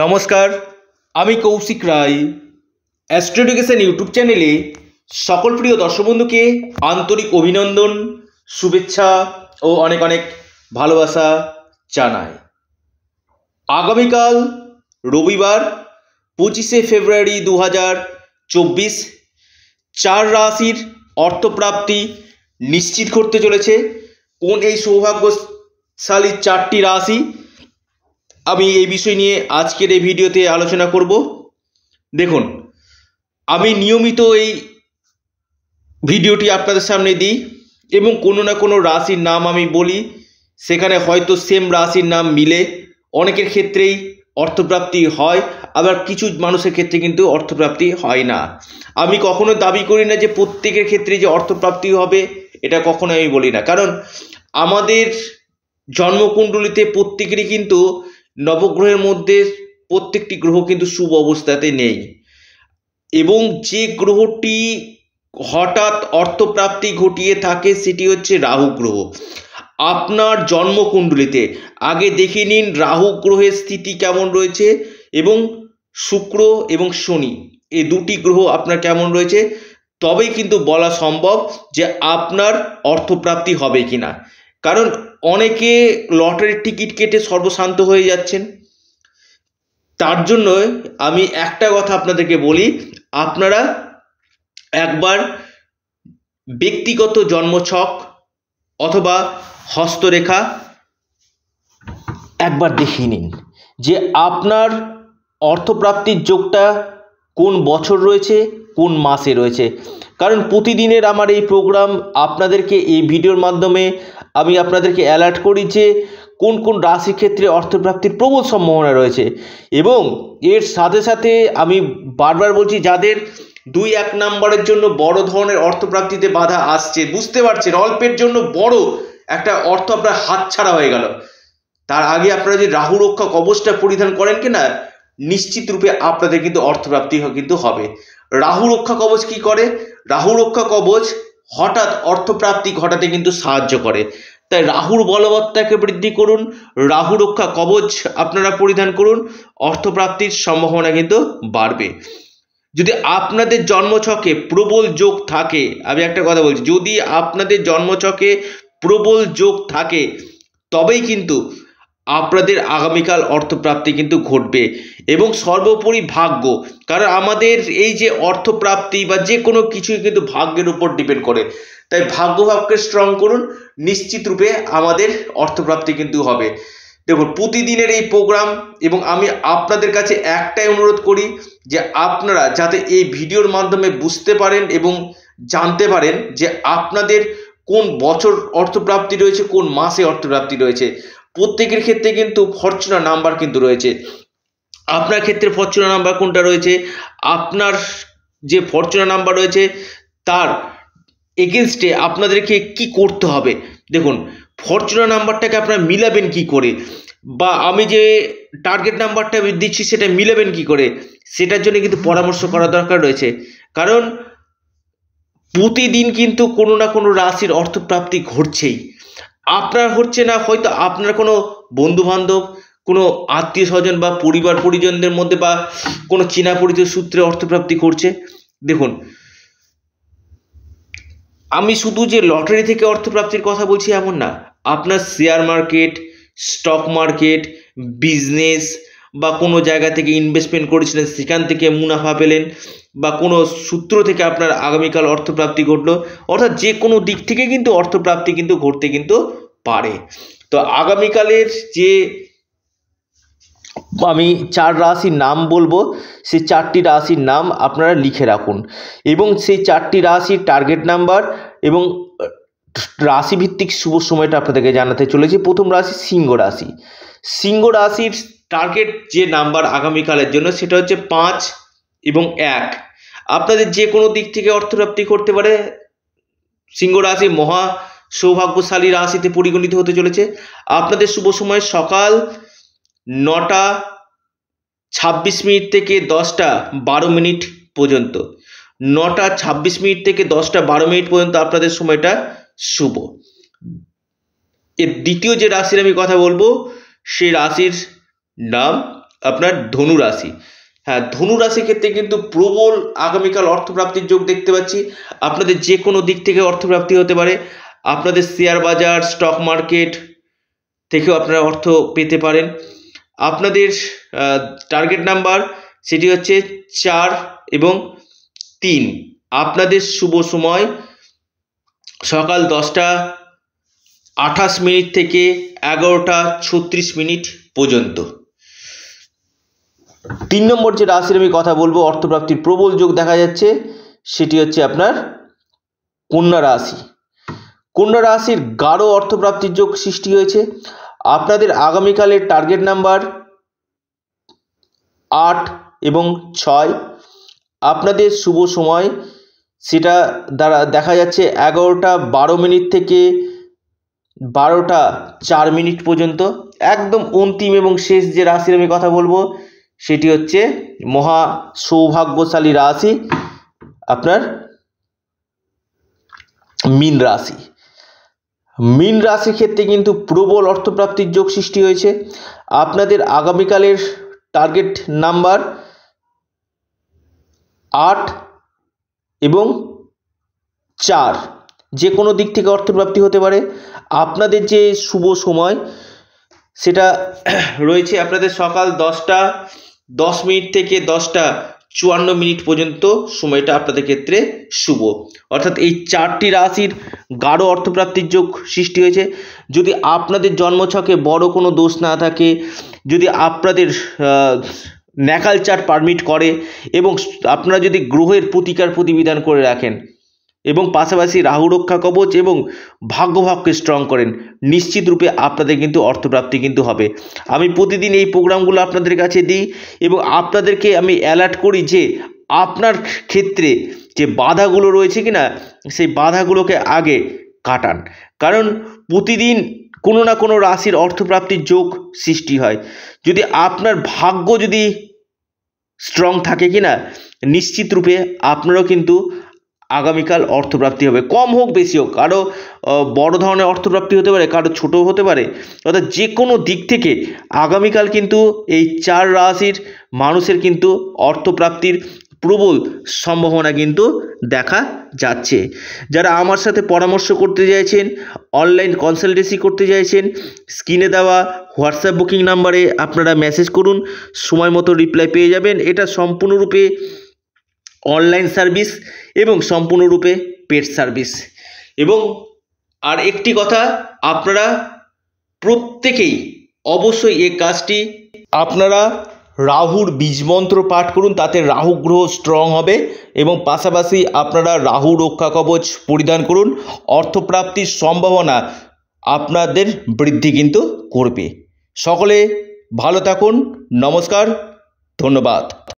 নমস্কার আমি কৌশিক রায় অ্যাস্ট্রোডিকেশন ইউটিউব চ্যানেলে সকল প্রিয় দর্শক বন্ধুকে আন্তরিক অভিনন্দন শুভেচ্ছা ও অনেক অনেক ভালোবাসা জানাই আগামীকাল রবিবার পঁচিশে ফেব্রুয়ারি দু হাজার চব্বিশ চার রাশির অর্থপ্রাপ্তি নিশ্চিত করতে চলেছে কোন এই সৌভাগ্যশালী চারটি রাশি আমি এই বিষয় নিয়ে আজকের এই ভিডিওতে আলোচনা করব দেখুন আমি নিয়মিত এই ভিডিওটি আপনাদের সামনে দিই এবং কোনো না কোনো রাশির নাম আমি বলি সেখানে হয়তো সেম রাশির নাম মিলে অনেকের ক্ষেত্রেই অর্থপ্রাপ্তি হয় আবার কিছু মানুষের ক্ষেত্রে কিন্তু অর্থপ্রাপ্তি হয় না আমি কখনো দাবি করি না যে প্রত্যেকের ক্ষেত্রে যে অর্থপ্রাপ্তি হবে এটা কখনো আমি বলি না কারণ আমাদের জন্মকুণ্ডলিতে প্রত্যেকেরই কিন্তু নবগ্রহের মধ্যে প্রত্যেকটি গ্রহ কিন্তু শুভ অবস্থাতে নেই এবং যে গ্রহটি হঠাৎ অর্থপ্রাপ্তি ঘটিয়ে থাকে সেটি হচ্ছে রাহু গ্রহ আপনার জন্মকুণ্ডলিতে আগে দেখে নিন রাহু গ্রহের স্থিতি কেমন রয়েছে এবং শুক্র এবং শনি এই দুটি গ্রহ আপনার কেমন রয়েছে তবেই কিন্তু বলা সম্ভব যে আপনার অর্থপ্রাপ্তি হবে কি না কারণ অনেকে লটারির টিকিট কেটে সর্বশান্ত হয়ে যাচ্ছেন তার জন্য আমি একটা কথা আপনাদেরকে বলি আপনারা একবার ব্যক্তিগত জন্মছক অথবা হস্তরেখা একবার দেখিয়ে নিন যে আপনার অর্থপ্রাপ্তির যোগটা কোন বছর রয়েছে কোন মাসে রয়েছে কারণ প্রতিদিনের আমার এই প্রোগ্রাম আপনাদেরকে এই ভিডিওর মাধ্যমে আমি আপনাদেরকে অ্যালার্ট করি যে কোন কোন রাশির ক্ষেত্রে অর্থপ্রাপ্তির প্রবল সম্ভাবনা রয়েছে এবং এর সাথে সাথে আমি বারবার বলছি যাদের দুই এক নাম্বারের জন্য বড় ধরনের অর্থপ্রাপ্তিতে বাধা আসছে বুঝতে পারছেন অল্পের জন্য বড় একটা অর্থ আপনার হাতছাড়া হয়ে গেল তার আগে আপনারা যে রাহু রক্ষক অবস্থা পরিধান করেন কিনা নিশ্চিত রূপে আপনাদের কিন্তু অর্থপ্রাপ্তি কিন্তু হবে রাহু রক্ষা কবচ কি করে রাহু রক্ষা কবচ হঠাৎ অর্থপ্রাপ্তি ঘটাতে কিন্তু সাহায্য করে তাই রাহুর বলবত্তাকে বৃদ্ধি করুন রাহু রক্ষা কবচ আপনারা পরিধান করুন অর্থপ্রাপ্তির সম্ভাবনা কিন্তু বাড়বে যদি আপনাদের জন্মছকে প্রবল যোগ থাকে আমি একটা কথা বলছি যদি আপনাদের জন্মছকে প্রবল যোগ থাকে তবেই কিন্তু আপনাদের আগামীকাল অর্থপ্রাপ্তি কিন্তু ঘটবে এবং সর্বোপরি ভাগ্য কারণ আমাদের এই যে অর্থপ্রাপ্তি বা যে কোনো কিছুই কিন্তু ভাগ্যের উপর ডিপেন্ড করে তাই ভাগ্য স্ট্রং করুন নিশ্চিত রূপে আমাদের অর্থপ্রাপ্তি কিন্তু হবে দেখুন প্রতিদিনের এই প্রোগ্রাম এবং আমি আপনাদের কাছে একটাই অনুরোধ করি যে আপনারা যাতে এই ভিডিওর মাধ্যমে বুঝতে পারেন এবং জানতে পারেন যে আপনাদের কোন বছর অর্থপ্রাপ্তি রয়েছে কোন মাসে অর্থপ্রাপ্তি রয়েছে প্রত্যেকের ক্ষেত্রে কিন্তু ফরচুনা নাম্বার কিন্তু রয়েছে আপনার ক্ষেত্রে ফরচুনা নাম্বার কোনটা রয়েছে আপনার যে ফরচুনা নাম্বার রয়েছে তার এগেনস্টে আপনাদেরকে কি করতে হবে দেখুন ফরচুনা নাম্বারটাকে আপনারা মিলাবেন কি করে বা আমি যে টার্গেট নাম্বারটা দিচ্ছি সেটা মিলাবেন কি করে সেটার জন্য কিন্তু পরামর্শ করা দরকার রয়েছে কারণ প্রতিদিন কিন্তু কোনো না কোনো রাশির অর্থপ্রাপ্তি ঘটছেই আপনার হচ্ছে না হয়তো আপনার কোনো বন্ধুবান্ধব কোনো আত্মীয় স্বজন বা পরিবার পরিজনদের মধ্যে বা কোনো চেনা পরিচয় সূত্রে অর্থপ্রাপ্তি করছে দেখুন আমি শুধু যে লটারি থেকে অর্থপ্রাপ্তির কথা বলছি এমন না আপনার share market stock market business বা কোনো জায়গা থেকে ইনভেস্টমেন্ট করেছিলেন সেখান থেকে মুনাফা পেলেন বা কোনো সূত্র থেকে আপনার আগামীকাল অর্থপ্রাপ্তি ঘটলো অর্থাৎ যে কোনো দিক থেকে কিন্তু অর্থপ্রাপ্তি কিন্তু ঘটতে কিন্তু পারে তো আগামীকালের যে আমি চার রাশির নাম বলবো সে চারটি রাশির নাম আপনারা লিখে রাখুন এবং সেই চারটি রাশির টার্গেট নাম্বার এবং রাশিভিত্তিক শুভ সময়টা আপনাদেরকে জানাতে চলেছি প্রথম রাশি সিংহ রাশি সিংহ রাশির টার্গেট যে নাম্বার আগামীকালের জন্য সেটা হচ্ছে পাঁচ এবং এক আপনাদের যে কোনো দিক থেকে অর্থপ্রাপ্তি করতে পারে সিংহ রাশি মহা সৌভাগ্যশালী রাশিতে পরিগণিত হতে চলেছে আপনাদের শুভ সময় সকাল নটা ছাব্বিশ মিনিট থেকে দশটা বারো মিনিট পর্যন্ত নটা ছাব্বিশ মিনিট থেকে দশটা বারো মিনিট পর্যন্ত আপনাদের সময়টা শুভ এর দ্বিতীয় যে রাশির আমি কথা বলবো সে রাশির নাম আপনার ধনু রাশি হ্যাঁ ধনুরাশির ক্ষেত্রে কিন্তু প্রবল আগামীকাল অর্থপ্রাপ্তির যোগ দেখতে পাচ্ছি আপনাদের যে কোনো দিক থেকে অর্থপ্রাপ্তি হতে পারে আপনাদের শেয়ার বাজার স্টক মার্কেট থেকেও আপনারা অর্থ পেতে পারেন আপনাদের টার্গেট নাম্বার সেটি হচ্ছে চার এবং তিন আপনাদের শুভ সময় সকাল দশটা আঠাশ মিনিট থেকে এগারোটা ছত্রিশ মিনিট পর্যন্ত তিন নম্বর যে রাশির আমি কথা বলবো অর্থপ্রাপ্তির প্রবল যোগ দেখা যাচ্ছে সেটি হচ্ছে আপনার কন্যা রাশি কন্যা রাশির গাঢ় অর্থপ্রাপ্তির যোগ সৃষ্টি হয়েছে আপনাদের আগামীকালের টার্গেট নাম্বার আট এবং ছয় আপনাদের শুভ সময় সেটা দ্বারা দেখা যাচ্ছে এগারোটা বারো মিনিট থেকে বারোটা চার মিনিট পর্যন্ত একদম অন্তিম এবং শেষ যে রাশির আমি কথা বলবো সেটি হচ্ছে মহা সৌভাগ্যশালী রাশি আপনার মীন রাশি মীন রাশির ক্ষেত্রে কিন্তু প্রবল অর্থপ্রাপ্তির যোগ সৃষ্টি হয়েছে আপনাদের আগামীকালের টার্গেট নাম্বার আট এবং চার যে কোনো দিক থেকে অর্থপ্রাপ্তি হতে পারে আপনাদের যে শুভ সময় সেটা রয়েছে আপনাদের সকাল দশটা দশ মিনিট থেকে দশটা চুয়ান্ন মিনিট পর্যন্ত সময়টা আপনাদের ক্ষেত্রে শুভ অর্থাৎ এই চারটি রাশির গাঢ় অর্থপ্রাপ্তির যোগ সৃষ্টি হয়েছে যদি আপনাদের জন্মছকে বড় কোনো দোষ না থাকে যদি আপনাদের ন্যাকাল চার্ট পারমিট করে এবং আপনারা যদি গ্রহের প্রতিকার প্রতিবিধান করে রাখেন এবং পাশাপাশি রাহু রক্ষা কবচ এবং ভাগ্যভাগকে স্ট্রং করেন নিশ্চিত রূপে আপনাদের কিন্তু অর্থপ্রাপ্তি কিন্তু হবে আমি প্রতিদিন এই প্রোগ্রামগুলো আপনাদের কাছে দিই এবং আপনাদেরকে আমি অ্যালার্ট করি যে আপনার ক্ষেত্রে যে বাধাগুলো রয়েছে কি না সেই বাধাগুলোকে আগে কাটান কারণ প্রতিদিন কোনো না কোনো রাশির অর্থপ্রাপ্তির যোগ সৃষ্টি হয় যদি আপনার ভাগ্য যদি স্ট্রং থাকে কি না নিশ্চিত রূপে আপনারও কিন্তু আগামীকাল অর্থপ্রাপ্তি হবে কম হোক বেশি হোক কারো বড় ধরনের অর্থপ্রাপ্তি হতে পারে কারো ছোট হতে পারে অর্থাৎ যে কোনো দিক থেকে আগামীকাল কিন্তু এই চার রাশির মানুষের কিন্তু অর্থপ্রাপ্তির প্রবল সম্ভাবনা কিন্তু দেখা যাচ্ছে যারা আমার সাথে পরামর্শ করতে চাইছেন অনলাইন কনসালটেন্সি করতে চাইছেন স্ক্রিনে দেওয়া হোয়াটসঅ্যাপ বুকিং নাম্বারে আপনারা মেসেজ করুন সময় মতো রিপ্লাই পেয়ে যাবেন এটা সম্পূর্ণরূপে অনলাইন সার্ভিস এবং সম্পূর্ণরূপে পেড সার্ভিস এবং আর একটি কথা আপনারা প্রত্যেকেই অবশ্যই এ কাজটি আপনারা রাহুর বীজমন্ত্র পাঠ করুন তাতে রাহু গ্রহ স্ট্রং হবে এবং পাশাপাশি আপনারা রাহু রক্ষা কবচ পরিধান করুন অর্থপ্রাপ্তির সম্ভাবনা আপনাদের বৃদ্ধি কিন্তু করবে সকলে ভালো থাকুন নমস্কার ধন্যবাদ